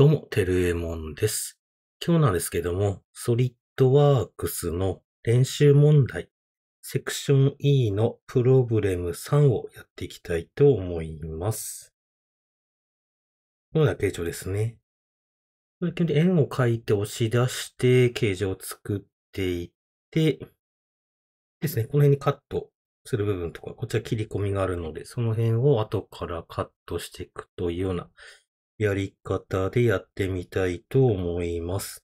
どうも、てるえもんです。今日なんですけども、ソリッドワークスの練習問題、セクション E のプロブレム3をやっていきたいと思います。このような形状ですね。これに円を描いて押し出して、形状を作っていって、ですね、この辺にカットする部分とか、こっちは切り込みがあるので、その辺を後からカットしていくというようなやり方でやってみたいと思います。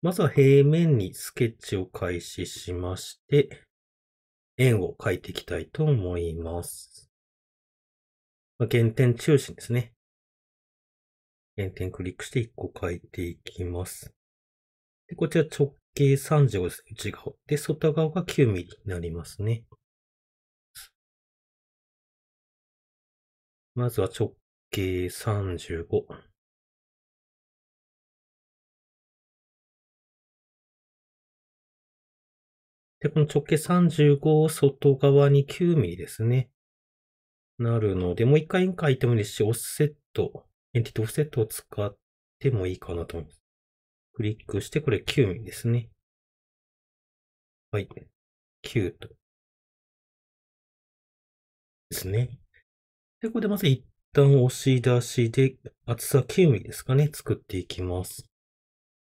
まずは平面にスケッチを開始しまして、円を描いていきたいと思います。まあ、原点中心ですね。原点クリックして1個描いていきます。でこちら直径35です。内側。で、外側が9ミリになりますね。まずは直径35で、この直径35を外側に9ミリですね。なるので、もう一回書いてもいいですし、オフセット、エンティティオフセットを使ってもいいかなと思います。クリックして、これ9ミリですね。はい。9と。ですね。で、ここでまず一旦押し出しで厚さ9ミリですかね、作っていきます。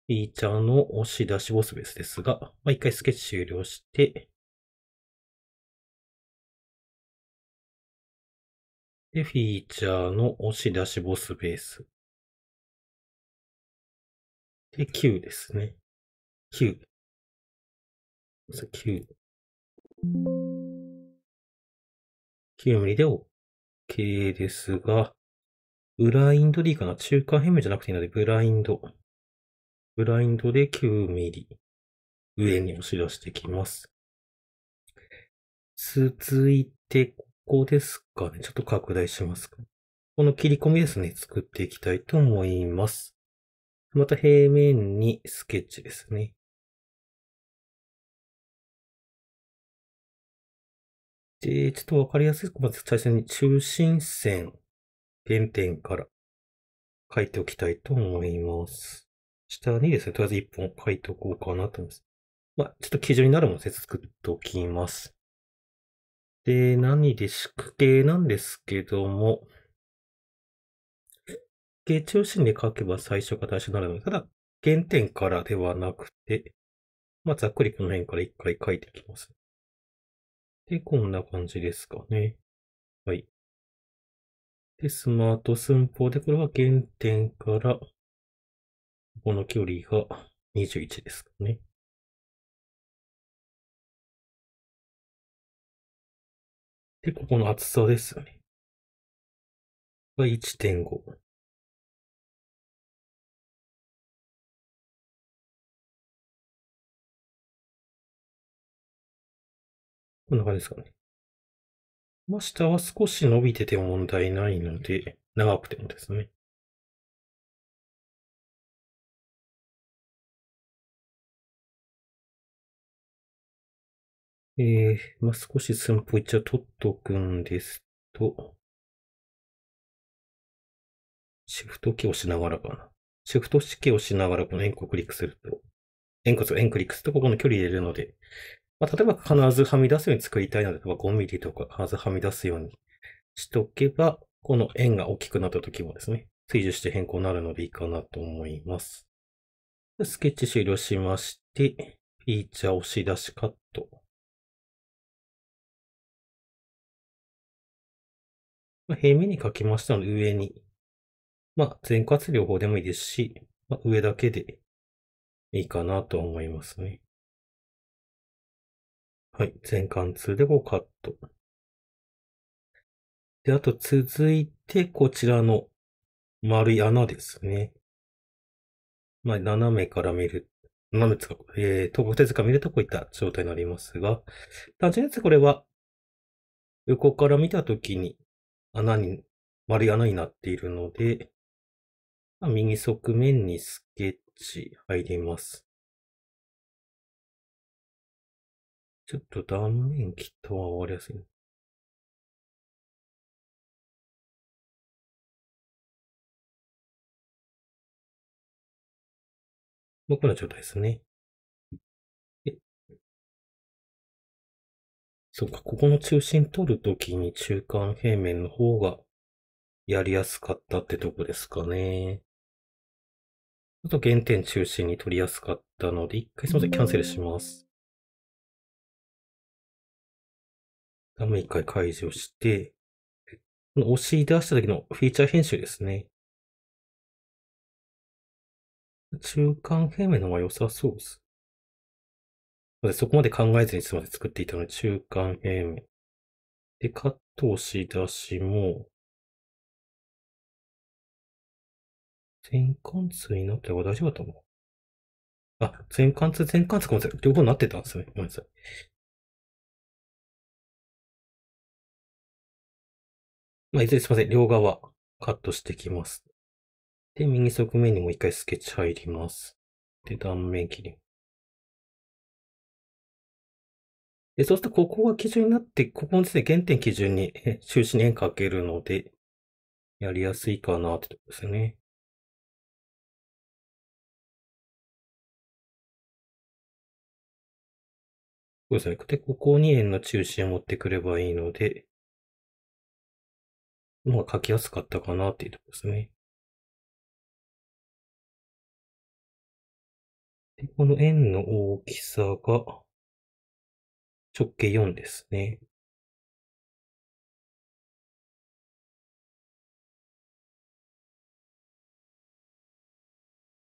フィーチャーの押し出しボスベースですが、まあ、一回スケッチ終了して、で、フィーチャーの押し出しボスベース。で、9ですね。9。9。9ミリで OK。系ですが、ブラインドでいいかな中間平面じゃなくていいので、ブラインド。ブラインドで9ミリ。上に押し出してきます。続いて、ここですかね。ちょっと拡大しますか。この切り込みですね。作っていきたいと思います。また平面にスケッチですね。で、ちょっとわかりやすく、まず最初に中心線、原点から書いておきたいと思います。下にですね、とりあえず一本書いておこうかなと思います。まあ、ちょっと基準になるもの説作っておきます。で、何で宿形なんですけども、形中心で書けば最初が最初になるので、ただ、原点からではなくて、まあ、ざっくりこの辺から一回書いていきます。で、こんな感じですかね。はい。で、スマート寸法で、これは原点から、この距離が21ですかね。で、ここの厚さですよね。が1.5。こんな感じですかね。まあ、下は少し伸びてても問題ないので、長くてもですね。えー、まあ、少し寸法一応取っとくんですと、シフトキーを押しながらかな。シフト式を押しながらこの円をクリックすると、円弧、を円クリックするとここの距離入れるので、まあ、例えば必ずはみ出すように作りたいので、例えば5ミリとか必ずはみ出すようにしとけば、この円が大きくなった時もですね、追従して変更になるのでいいかなと思います。スケッチ終了しまして、フィーチャー押し出しカット。まあ、平面に書きましたので上に、まあ、全括両方でもいいですし、まあ、上だけでいいかなと思いますね。はい。全貫通で5カット。で、あと続いて、こちらの丸い穴ですね。まあ、斜めから見る、斜めつか、えー、東北手塚見るとこういった状態になりますが、単純にこれは、横から見たときに穴に、丸い穴になっているので、まあ、右側面にスケッチ入ります。ちょっと断面きっとは終わりやすい、僕の状態ですね。え。そうか、ここの中心取るときに中間平面の方がやりやすかったってとこですかね。あと原点中心に取りやすかったので、一回すみません、キャンセルします。もう一回解除して、この押し出した時のフィーチャー編集ですね。中間平面の方が良さそうです。そこまで考えずにいつまで作っていたので、中間平面。で、カット押し出しも、全貫通になってば大丈夫だと思う。あ、全貫通、全貫通、ごめんなさい。両方なってたんですね。ごめんなさい。まあ、いずれすいません。両側カットしていきます。で、右側面にもう一回スケッチ入ります。で、断面切り。で、そうするとここが基準になって、ここのですね、原点基準に中心に円かけるので、やりやすいかなってとこですね。そうですね。で、ここに円の中心を持ってくればいいので、まあ書きやすかったかなっていうところですね。で、この円の大きさが直径4ですね。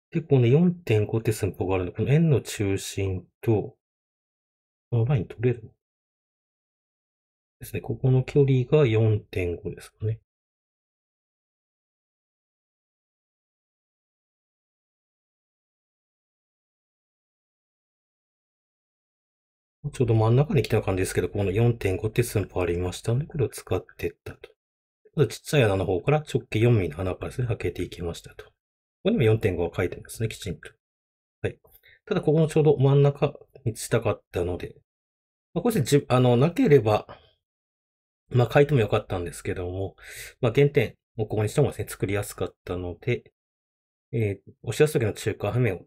で、この4.5って寸法があるので、この円の中心と、このライン取れるですね。ここの距離が4.5ですかね。ちょうど真ん中に来た感じですけど、この4.5って寸法ありましたので、これを使っていったと。ちっちゃい穴の方から直径 4mm の穴からですね、開けていきましたと。ここにも4.5は書いてますね、きちんと。はい。ただ、ここのちょうど真ん中にしたかったので、まあ、こてじ、あの、なければ、まあ書いてもよかったんですけども、まあ原点をここにしてもですね、作りやすかったので、えー、押し出す時の中間譜めを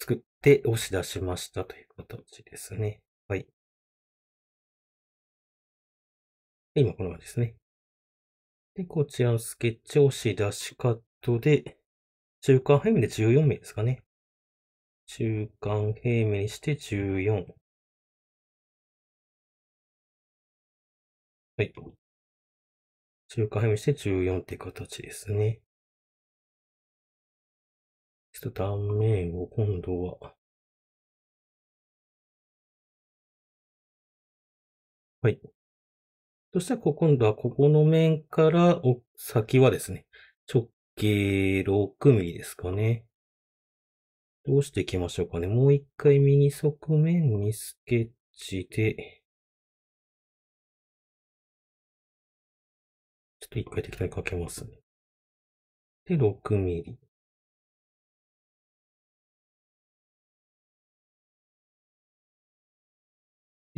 作で押し出しましたという形ですね。はい。今このままですね。で、こちらのスケッチ押し出しカットで、中間平面で14名ですかね。中間平面にして14。はい。中間平面して14って形ですね。ちょっと断面を今度は、はい。そしたら、今度はここの面から先はですね、直径6ミリですかね。どうしていきましょうかね。もう一回右側面にスケッチで、ちょっと一回適当にかけますね。で、6ミリ。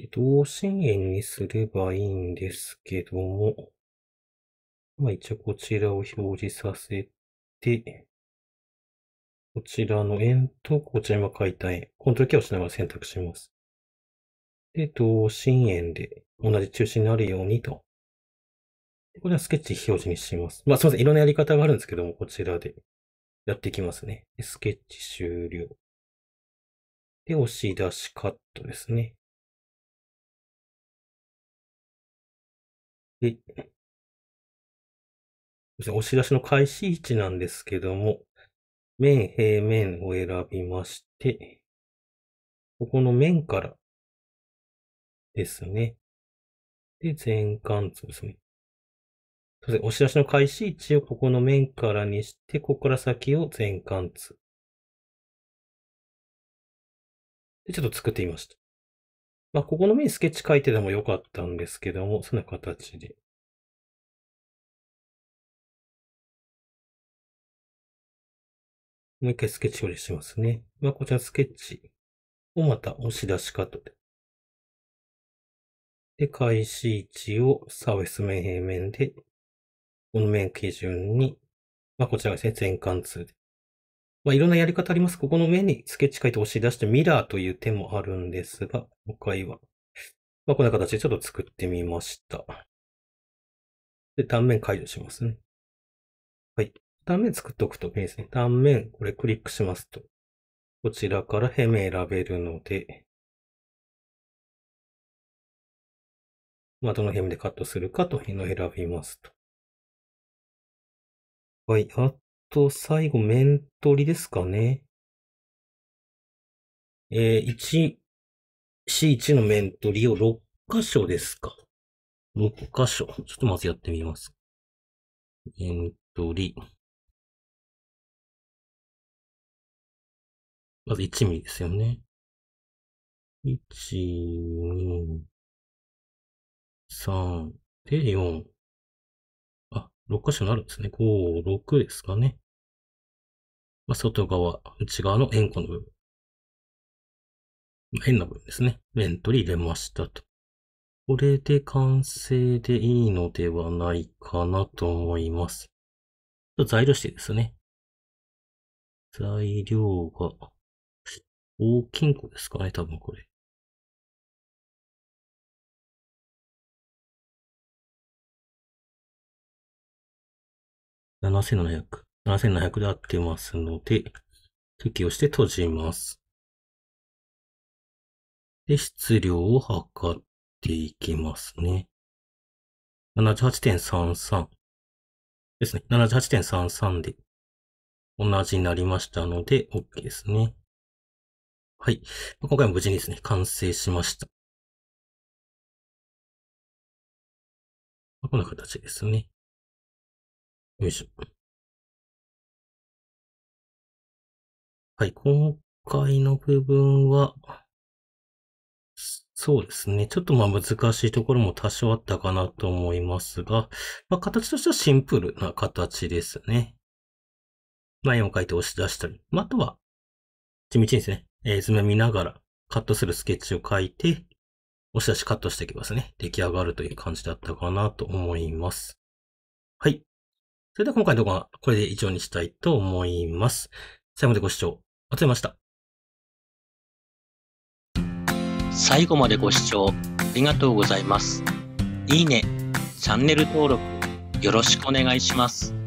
同動円にすればいいんですけども、まあ、一応こちらを表示させて、こちらの円とこちらの解体、この時をしながら選択します。で、同心円で同じ中心になるようにと。これはスケッチ表示にします。まあ、すみません。いろんなやり方があるんですけども、こちらでやっていきますね。スケッチ終了。で、押し出しカットですね。で、押し出しの開始位置なんですけども、面、平面を選びまして、ここの面からですね。で、全貫通ですね。そ押し出しの開始位置をここの面からにして、ここから先を全貫通。で、ちょっと作ってみました。まあ、ここの目にスケッチ書いてでもよかったんですけども、その形で。もう一回スケッチ処理しますね。まあ、こちらスケッチをまた押し出しカットで。で、開始位置をサーフェス面平面で、この面基準に、まあ、こちらがですね、全貫通で。まあ、いろんなやり方あります。ここの上にスケッチ書いて押し出してミラーという手もあるんですが、今回は。まあ、こんな形でちょっと作ってみました。で、断面解除しますね。はい。断面作っておくといいですね。断面、これクリックしますと、こちらからヘメ選べるので、まあ、どのヘメでカットするかというのを選びますと。はい。あと、最後、面取りですかね。えー、1、C1 の面取りを6箇所ですか。6箇所。ちょっとまずやってみます。面取り。まず1ミリですよね。1、2、3、で、4。6箇所になるんですね。5、6ですかね。まあ、外側、内側の円弧の部分。変な部分ですね。エントリー入れましたと。これで完成でいいのではないかなと思います。材料指定ですね。材料が、大金庫ですかね、多分これ。7700。7700で合ってますので、適用して閉じます。で、質量を測っていきますね。78.33ですね。78.33で同じになりましたので、OK ですね。はい。今回も無事にですね、完成しました。こんな形ですね。よいしょ。はい、今回の部分は、そうですね。ちょっとまあ難しいところも多少あったかなと思いますが、まあ形としてはシンプルな形ですね。まあ絵を描いて押し出したり、まあ、あとは、地道にですね、えー、図面見ながらカットするスケッチを描いて、押し出しカットしていきますね。出来上がるという感じだったかなと思います。はい。それでは今回の動画はこれで以上にしたいと思います。最後までご視聴ありがとうございました。最後までご視聴ありがとうございます。いいね、チャンネル登録よろしくお願いします。